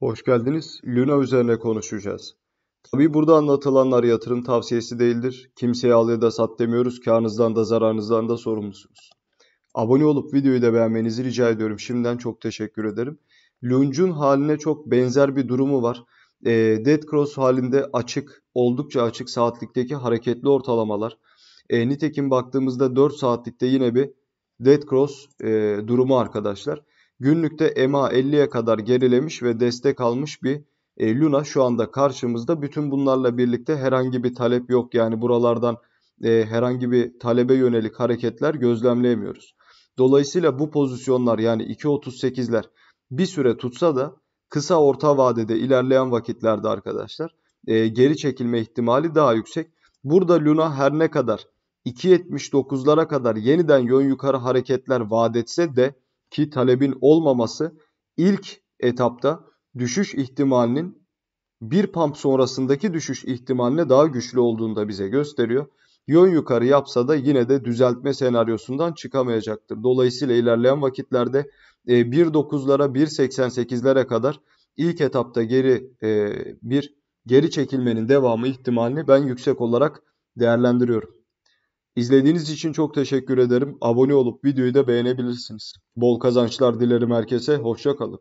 Hoş geldiniz. Luna üzerine konuşacağız. Tabii burada anlatılanlar yatırım tavsiyesi değildir. Kimseye al ya da sat demiyoruz. Karnınızdan da zararınızdan da sorumlusunuz. Abone olup videoyu da beğenmenizi rica ediyorum. Şimdiden çok teşekkür ederim. Lunge'un haline çok benzer bir durumu var. E, Dead Cross halinde açık, oldukça açık saatlikteki hareketli ortalamalar. E, nitekim baktığımızda 4 saatlikte yine bir Dead Cross e, durumu arkadaşlar. Günlükte EMA 50'ye kadar gerilemiş ve destek almış bir e, Luna şu anda karşımızda. Bütün bunlarla birlikte herhangi bir talep yok. Yani buralardan e, herhangi bir talebe yönelik hareketler gözlemleyemiyoruz. Dolayısıyla bu pozisyonlar yani 2.38'ler bir süre tutsa da kısa orta vadede ilerleyen vakitlerde arkadaşlar e, geri çekilme ihtimali daha yüksek. Burada Luna her ne kadar 2.79'lara kadar yeniden yön yukarı hareketler vaat etse de ki talebin olmaması ilk etapta düşüş ihtimalinin bir pump sonrasındaki düşüş ihtimaline daha güçlü olduğunda bize gösteriyor. Yön yukarı yapsa da yine de düzeltme senaryosundan çıkamayacaktır. Dolayısıyla ilerleyen vakitlerde 1.9'lara e, 1.88'lere kadar ilk etapta geri e, bir geri çekilmenin devamı ihtimalini ben yüksek olarak değerlendiriyorum. İzlediğiniz için çok teşekkür ederim. Abone olup videoyu da beğenebilirsiniz. Bol kazançlar dilerim herkese. Hoşça kalın.